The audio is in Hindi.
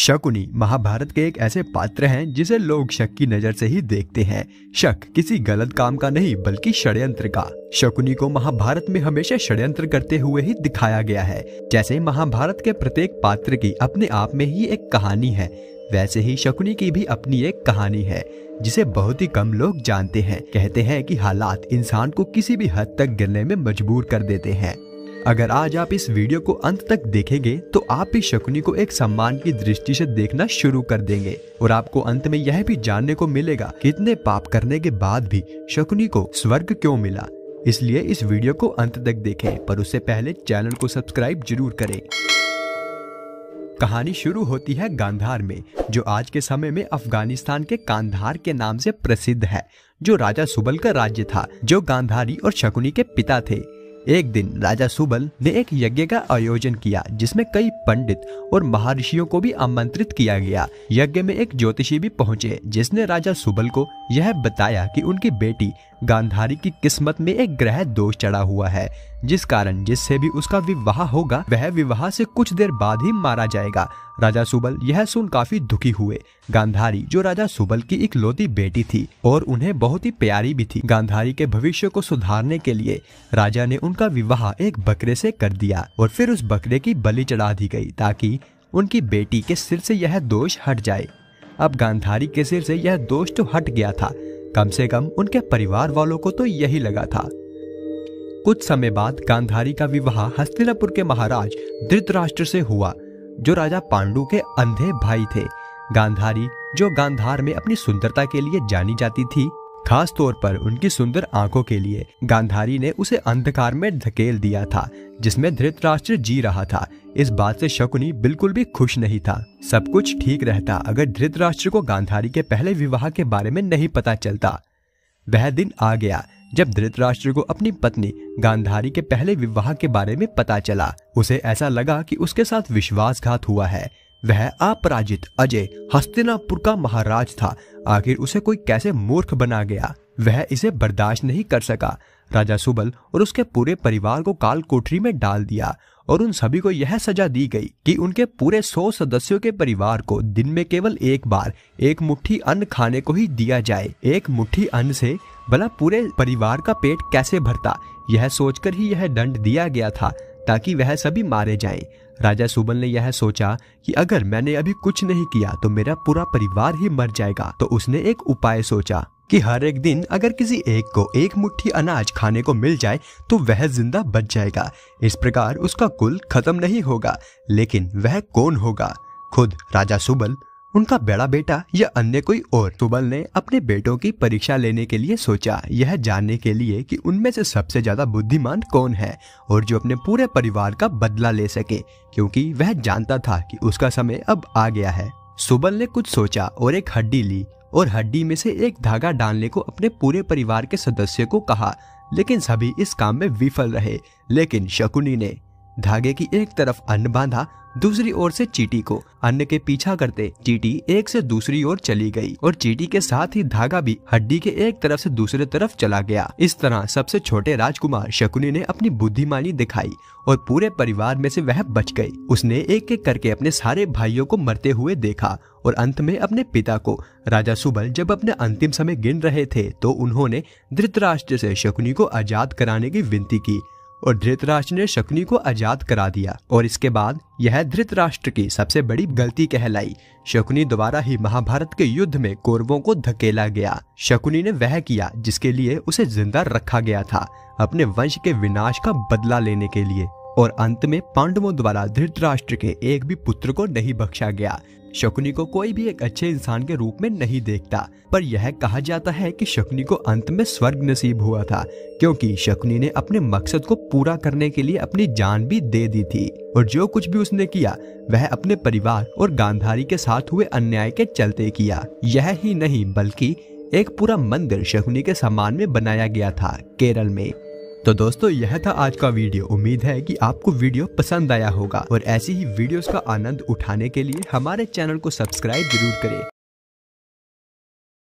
शकुनी महाभारत के एक ऐसे पात्र हैं जिसे लोग शक की नजर से ही देखते हैं शक किसी गलत काम का नहीं बल्कि षड्यंत्र का शकुनी को महाभारत में हमेशा षड्यंत्र करते हुए ही दिखाया गया है जैसे महाभारत के प्रत्येक पात्र की अपने आप में ही एक कहानी है वैसे ही शकुनी की भी अपनी एक कहानी है जिसे बहुत ही कम लोग जानते हैं कहते हैं कि हालात इंसान को किसी भी हद तक गिरने में मजबूर कर देते हैं अगर आज आप इस वीडियो को अंत तक देखेंगे तो आप भी शकुनी को एक सम्मान की दृष्टि से देखना शुरू कर देंगे और आपको अंत में यह भी जानने को मिलेगा कि इतने पाप करने के बाद भी शकुनी को स्वर्ग क्यों मिला इसलिए इस वीडियो को अंत तक देखें पर उससे पहले चैनल को सब्सक्राइब जरूर करें कहानी शुरू होती है गांधार में जो आज के समय में अफगानिस्तान के कांधार के नाम से प्रसिद्ध है जो राजा सुबल का राज्य था जो गांधारी और शकुनी के पिता थे एक दिन राजा सुबल ने एक यज्ञ का आयोजन किया जिसमें कई पंडित और महर्षियों को भी आमंत्रित किया गया यज्ञ में एक ज्योतिषी भी पहुंचे जिसने राजा सुबल को यह बताया कि उनकी बेटी गांधारी की किस्मत में एक ग्रह दोष चढ़ा हुआ है जिस कारण जिससे भी उसका विवाह होगा वह विवाह से कुछ देर बाद ही मारा जाएगा राजा सुबल यह सुन काफी दुखी हुए गांधारी जो राजा सुबल की इकलौती बेटी थी और उन्हें बहुत ही प्यारी भी थी गांधारी के भविष्य को सुधारने के लिए राजा ने उनका विवाह एक बकरे से कर दिया और फिर उस बकरे की बलि चढ़ा दी गई ताकि उनकी बेटी के सिर से यह दोष हट जाए अब गांधारी के सिर से यह दोष तो हट गया था कम से कम उनके परिवार वालों को तो यही लगा था कुछ समय बाद गांधारी का विवाह हस्तिनापुर के महाराज धृतराष्ट्र से हुआ जो राजा पांडु के अंधे भाई थे गांधारी जो गांधार में अपनी सुंदरता के लिए जानी जाती थी खास तौर पर उनकी सुंदर आंखों के लिए गांधारी ने उसे अंधकार में धकेल दिया था जिसमें धृतराष्ट्र जी रहा था इस बात से शकुनी बिल्कुल भी खुश नहीं था सब कुछ ठीक रहता अगर धृतराष्ट्र को गांधारी के पहले विवाह के बारे में नहीं पता चलता वह दिन आ गया जब धृतराष्ट्र को अपनी पत्नी गांधारी के पहले विवाह के बारे में पता चला उसे ऐसा लगा कि उसके साथ विश्वासघात हुआ है वह अपराजित अजय हस्तिनापुर का महाराज था आखिर उसे कोई कैसे मूर्ख बना गया वह इसे बर्दाश्त नहीं कर सका राजा सुबल और उसके पूरे परिवार को काल कोठरी में डाल दिया और उन सभी को यह सजा दी गई कि उनके पूरे सौ सदस्यों के परिवार को दिन में केवल एक बार एक मुट्ठी अन्न खाने को ही दिया जाए एक मुट्ठी अन्न से भला पूरे परिवार का पेट कैसे भरता यह सोचकर ही यह दंड दिया गया था ताकि वह सभी मारे जाएं। राजा सुबल ने यह सोचा कि अगर मैंने अभी कुछ नहीं किया तो मेरा पूरा परिवार ही मर जाएगा तो उसने एक उपाय सोचा कि हर एक दिन अगर किसी एक को एक मुट्ठी अनाज खाने को मिल जाए तो वह जिंदा बच जाएगा इस प्रकार उसका कुल खत्म नहीं होगा लेकिन वह कौन होगा खुद राजा सुबल उनका बड़ा बेटा या अन्य कोई और सुबल ने अपने बेटों की परीक्षा लेने के लिए सोचा यह जानने के लिए कि उनमें से सबसे ज्यादा बुद्धिमान कौन है और जो अपने पूरे परिवार का बदला ले सके क्योंकि वह जानता था कि उसका समय अब आ गया है सुबल ने कुछ सोचा और एक हड्डी ली और हड्डी में से एक धागा डालने को अपने पूरे परिवार के सदस्य को कहा लेकिन सभी इस काम में विफल रहे लेकिन शकुनी ने धागे की एक तरफ अन्न बांधा दूसरी ओर से चीटी को अन्न के पीछा करते चीटी एक से दूसरी ओर चली गई और चीटी के साथ ही धागा भी हड्डी के एक तरफ से दूसरे तरफ चला गया इस तरह सबसे छोटे राजकुमार शकुनी ने अपनी बुद्धिमानी दिखाई और पूरे परिवार में से वह बच गई उसने एक एक करके अपने सारे भाइयों को मरते हुए देखा और अंत में अपने पिता को राजा सुबल जब अपने अंतिम समय गिन रहे थे तो उन्होंने धृतराष्ट्र से शकुनी को आजाद कराने की विनती की और धृतराष्ट्र ने शकुनी को आजाद करा दिया और इसके बाद यह धृतराष्ट्र की सबसे बड़ी गलती कहलाई शकुनी द्वारा ही महाभारत के युद्ध में कौरवों को धकेला गया शकुनी ने वह किया जिसके लिए उसे जिंदा रखा गया था अपने वंश के विनाश का बदला लेने के लिए और अंत में पांडवों द्वारा धृतराष्ट्र के एक भी पुत्र को नहीं बख्शा गया शकुनी को कोई भी एक अच्छे इंसान के रूप में नहीं देखता पर यह कहा जाता है कि शकुनी को अंत में स्वर्ग नसीब हुआ था क्योंकि शकुनी ने अपने मकसद को पूरा करने के लिए अपनी जान भी दे दी थी और जो कुछ भी उसने किया वह अपने परिवार और गांधारी के साथ हुए अन्याय के चलते किया यह ही नहीं बल्कि एक पूरा मंदिर शकुनी के सम्मान में बनाया गया था केरल में तो दोस्तों यह था आज का वीडियो उम्मीद है कि आपको वीडियो पसंद आया होगा और ऐसी ही वीडियोस का आनंद उठाने के लिए हमारे चैनल को सब्सक्राइब जरूर करें